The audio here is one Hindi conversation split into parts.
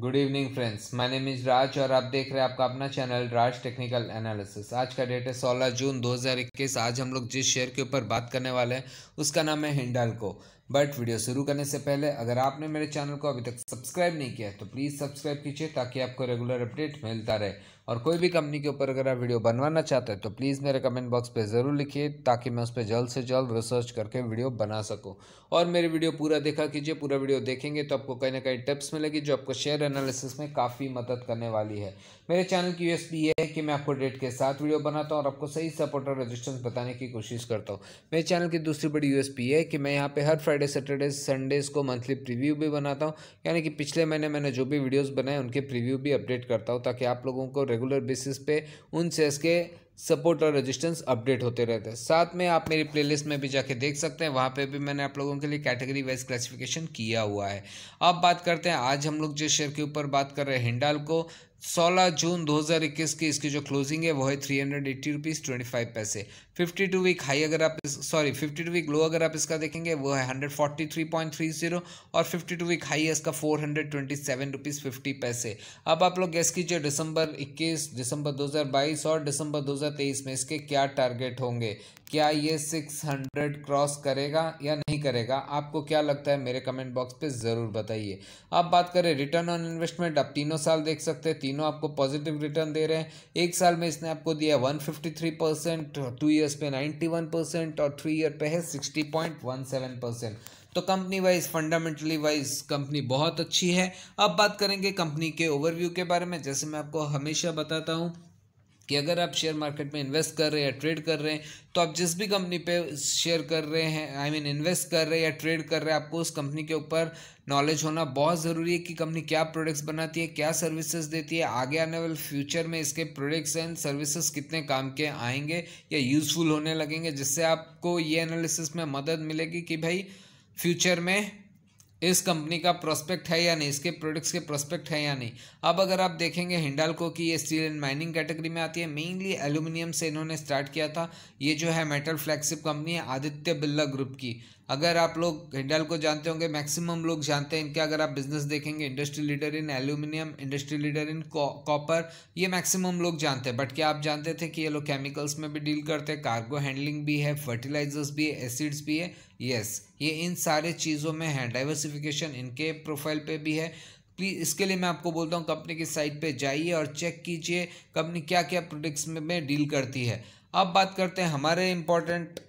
good evening friends my name is Raj और आप देख रहे हैं आपका अपना चैनल राज टेक्निकल एनालिसिस आज का डेट है 16 जून 2021 आज हम लोग जिस शेयर के ऊपर बात करने वाले हैं उसका नाम है हिंडालको बट वीडियो शुरू करने से पहले अगर आपने मेरे चैनल को अभी तक सब्सक्राइब नहीं किया है तो प्लीज़ सब्सक्राइब कीजिए ताकि आपको रेगुलर अपडेट मिलता रहे और कोई भी कंपनी के ऊपर अगर आप वीडियो बनवाना चाहते हैं तो प्लीज़ मेरे कमेंट बॉक्स पर ज़रूर लिखिए ताकि मैं उस पर जल्द से जल्द रिसर्च करके वीडियो बना सकूँ और मेरी वीडियो पूरा देखा कीजिए पूरा वीडियो देखेंगे तो आपको कहीं ना कहीं टिप्स मिलेगी जो आपको शेयर एनालिसिस में काफ़ी मदद करने वाली है मेरे चैनल की यूएसपी ये है कि मैं आपको डेट के साथ वीडियो बनाता हूँ और आपको सही सपोर्ट और रजिस्टेंस बताने की कोशिश करता हूँ मेरे चैनल की दूसरी बड़ी यूएसपी है कि मैं यहाँ पर हर फ्राइडे सैटरडे संडेज़ को मंथली प्रीव्यू भी बनाता हूँ यानी कि पिछले महीने मैंने जो भी वीडियोस बनाए उनके प्रीव्यू भी अपडेट करता हूँ ताकि आप लोगों को रेगुलर बेसिस पे उन शेयर्स के सपोर्ट और रेजिस्टेंस अपडेट होते रहते हैं साथ में आप मेरी प्लेलिस्ट में भी जाके देख सकते हैं वहाँ पे भी मैंने आप लोगों के लिए कैटेगरी वाइज क्लासिफिकेशन किया हुआ है अब बात करते हैं आज हम लोग जिस शेयर के ऊपर बात कर रहे हैं हिंडाल को सोलह जून 2021 की इसकी जो क्लोजिंग है वो है three hundred eighty rupees twenty five paise fifty two week high अगर आप sorry fifty two week low अगर आप इसका देखेंगे वो है hundred forty three point three zero और फिफ्टी टू वीक हाई है इसका four hundred twenty seven rupees fifty paise अब आप लोग गैस कीजिए दिसंबर इक्कीस दिसंबर दो हज़ार बाईस और दिसंबर दो हज़ार तेईस में इसके क्या टारगेट होंगे क्या ये सिक्स हंड्रेड क्रॉस करेगा या नहीं करेगा आपको क्या लगता है मेरे कमेंट बॉक्स पे ज़रूर बताइए अब बात करें रिटर्न ऑन इन्वेस्टमेंट आप तीनों साल देख सकते हैं तीनों आपको पॉजिटिव रिटर्न दे रहे हैं एक साल में इसने आपको दिया one fifty three percent two years पे नाइन्टी वन परसेंट और थ्री ईयर पे है sixty point one seven percent तो company wise fundamentally wise company बहुत अच्छी है अब बात करेंगे कंपनी के ओवरव्यू के बारे में जैसे मैं आपको हमेशा बताता हूँ कि अगर आप शेयर मार्केट में इन्वेस्ट कर रहे हैं या ट्रेड कर रहे हैं तो आप जिस भी कंपनी पे शेयर कर रहे हैं आई मीन इन्वेस्ट कर रहे हैं या ट्रेड कर रहे हैं आपको उस कंपनी के ऊपर नॉलेज होना बहुत ज़रूरी है कि कंपनी क्या प्रोडक्ट्स बनाती है क्या सर्विसेज देती है आगे आने वाले फ्यूचर में इसके प्रोडक्ट्स एंड सर्विसेज कितने काम के आएंगे या यूज़फुल होने लगेंगे जिससे आपको ये एनालिसिस में मदद मिलेगी कि भाई फ्यूचर में इस कंपनी का प्रोस्पेक्ट है या नहीं इसके प्रोडक्ट्स के प्रोस्पेक्ट है या नहीं अब अगर आप देखेंगे हिंडालको की ये स्टील एंड माइनिंग कैटेगरी में आती है मेनली एल्यूमिनियम से इन्होंने स्टार्ट किया था ये जो है मेटल फ्लैगशिप कंपनी है आदित्य बिरला ग्रुप की अगर आप लोग हिंडाल को जानते होंगे मैक्सिमम लोग जानते हैं इनके अगर आप बिजनेस देखेंगे industry leader in aluminium industry leader in copper ये मैक्सिमम लोग जानते हैं बट क्या आप जानते थे कि ये लोग केमिकल्स में भी डील करते हैं कार्गो हैंडलिंग भी है फर्टिलाइजर्स भी है एसिड्स भी है यस ये इन सारे चीज़ों में है डाइवर्सिफिकेशन इनके प्रोफाइल पर भी है प्लीज़ इसके लिए मैं आपको बोलता हूँ कंपनी की साइट पर जाइए और चेक कीजिए कंपनी क्या क्या प्रोडक्ट्स में, डील करती है अब बात करते हैं हमारे इंपॉर्टेंट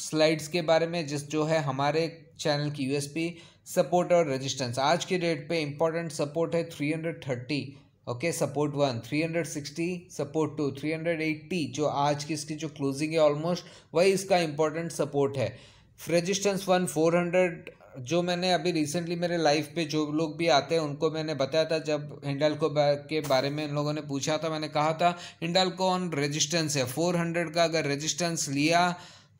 स्लाइड्स के बारे में जिस जो है हमारे चैनल की यूएसपी सपोर्ट और रेजिस्टेंस आज के डेट पे इंपॉर्टेंट सपोर्ट है three hundred thirty okay support one three hundred sixty support two three hundred eighty जो आज की इसकी जो क्लोजिंग है ऑलमोस्ट वही इसका इम्पोर्टेंट सपोर्ट है रेजिस्टेंस वन फोर हंड्रेड जो मैंने अभी रिसेंटली मेरे लाइफ पे जो लोग भी आते हैं उनको मैंने बताया था जब हिंडालको के बारे में इन लोगों ने पूछा था मैंने कहा था हिंडालको ऑन रेजिस्टेंस है फोर हंड्रेड का अगर रेजिस्टेंस लिया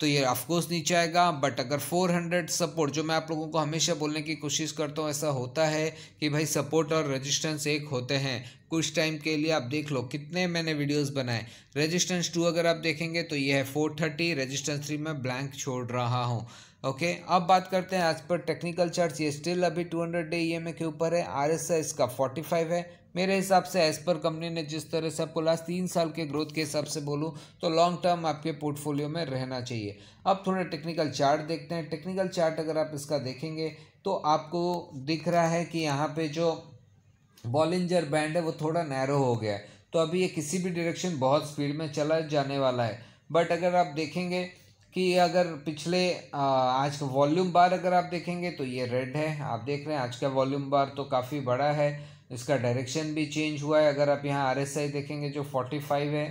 तो ये ऑफकोर्स नीचे आएगा बट अगर 400 सपोर्ट जो मैं आप लोगों को हमेशा बोलने की कोशिश करता हूँ ऐसा होता है कि भाई सपोर्ट और रेजिस्टेंस एक होते हैं कुछ टाइम के लिए आप देख लो कितने मैंने वीडियोस बनाए रेजिस्टेंस टू अगर आप देखेंगे तो ये है 430 रेजिस्टेंस थ्री मैं ब्लैंक छोड़ रहा हूँ ओके okay, अब बात करते हैं एज पर टेक्निकल चार्ट ये स्टिल अभी 200 हंड्रेड डे ई एम के ऊपर है आर एस इसका 45 है मेरे हिसाब से एज पर कंपनी ने जिस तरह से आपको लास्ट तीन साल के ग्रोथ के हिसाब से बोलूँ तो लॉन्ग टर्म आपके पोर्टफोलियो में रहना चाहिए अब थोड़ा टेक्निकल चार्ट देखते हैं टेक्निकल चार्ट अगर आप इसका देखेंगे तो आपको दिख रहा है कि यहाँ पर जो बॉलिंजर बैंड है वो थोड़ा नैरो हो गया है तो अभी ये किसी भी डायरेक्शन बहुत स्पीड में चला जाने वाला है बट अगर आप देखेंगे कि अगर पिछले आज का वॉल्यूम बार अगर आप देखेंगे तो ये रेड है आप देख रहे हैं आज का वॉल्यूम बार तो काफ़ी बड़ा है इसका डायरेक्शन भी चेंज हुआ है अगर आप यहाँ आर देखेंगे जो फोर्टी फाइव है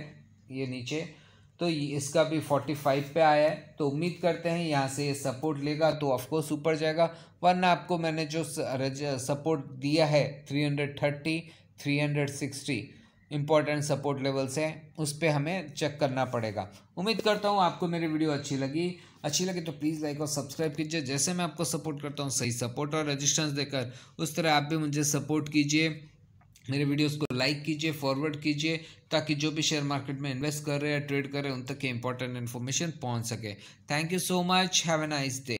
ये नीचे तो इसका भी फोर्टी फाइव पे आया है तो उम्मीद करते हैं यहाँ से ये सपोर्ट लेगा तो ऑफकोर्स ऊपर जाएगा वरना आपको मैंने जो सपोर्ट दिया है three hundred thirty three hundred sixty important support levels हैं उस पर हमें चेक करना पड़ेगा उम्मीद करता हूँ आपको मेरी वीडियो अच्छी लगी अच्छी लगी तो प्लीज़ लाइक और सब्सक्राइब कीजिए जैसे मैं आपको सपोर्ट करता हूँ सही सपोर्ट और रजिस्टेंस देकर उस तरह आप भी मुझे सपोर्ट कीजिए मेरे वीडियोस को लाइक कीजिए फॉरवर्ड कीजिए ताकि जो भी शेयर मार्केट में इन्वेस्ट कर रहे हैं ट्रेड कर रहे हैं उन तक ये इंपॉर्टेंट इन्फॉर्मेशन पहुँच सके thank you so much have a nice day